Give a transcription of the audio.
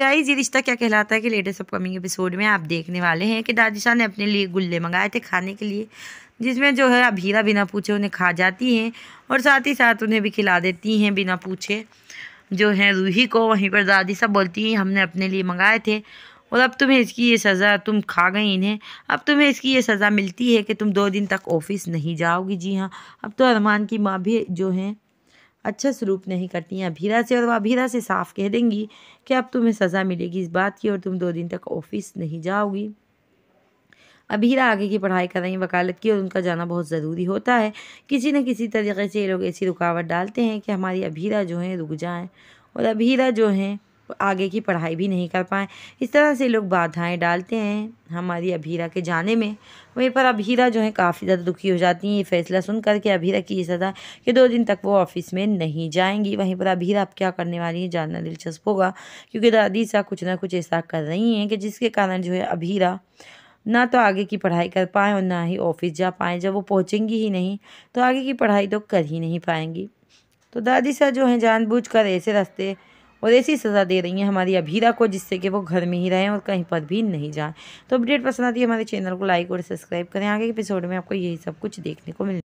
guys ये रिश्ता क्या कहलाता है कि लेटेस्ट अपकमिंग एपिसोड में आप देखने वाले हैं कि दादी शाह ने अपने लिए गुल्ले मंगाए थे खाने के लिए जिसमें जो है अभीरा बिना पूछे उन्हें खा जाती हैं और साथ ही साथ उन्हें भी खिला देती हैं बिना पूछे जो है रूही को वहीं पर दादी साहब बोलती हैं हमने अपने लिए मंगाए थे और अब तुम्हें इसकी ये सज़ा तुम खा गई इन्हें अब तुम्हें इसकी ये सज़ा मिलती है कि तुम दो दिन तक ऑफिस नहीं जाओगी जी हाँ अब तो अरमान की माँ भी जो हैं अच्छा स्वरूप नहीं करती हैं अभीरा से और वह अभीरा से साफ कह देंगी कि अब तुम्हें सज़ा मिलेगी इस बात की और तुम दो दिन तक ऑफिस नहीं जाओगी अभीरा आगे की पढ़ाई कर रही हैं वकालत की और उनका जाना बहुत ज़रूरी होता है किसी न किसी तरीके से ये लोग ऐसी रुकावट डालते हैं कि हमारी अभीरा जो हैं रुक जाएँ और अभीरा जो हैं आगे की पढ़ाई भी नहीं कर पाएँ इस तरह से लोग बाधाएं डालते हैं हमारी अभीरा के जाने में वहीं पर अभीरा जो है काफ़ी ज़्यादा दुखी हो जाती हैं ये फैसला सुन करके अभीरा की सजा कि दो दिन तक वो ऑफिस में नहीं जाएंगी वहीं पर अभीरा अब क्या करने वाली हैं जानना दिलचस्प होगा क्योंकि दादी सा कुछ ना कुछ ऐसा कर रही हैं कि जिसके कारण जो है अभीरा ना तो आगे की पढ़ाई कर पाएँ और ना ही ऑफिस जा पाएँ जब वो पहुँचेंगी ही नहीं तो आगे की पढ़ाई तो कर ही नहीं पाएंगी तो दादी सा जो है जानबूझ कर ऐसे रास्ते और ऐसी सज़ा दे रही हैं हमारी अभीरा को जिससे कि वो घर में ही रहें और कहीं पर भी नहीं जाए तो अपडेट पसंद आती है हमारे चैनल को लाइक और सब्सक्राइब करें आगे के एपिसोड में आपको यही सब कुछ देखने को मिले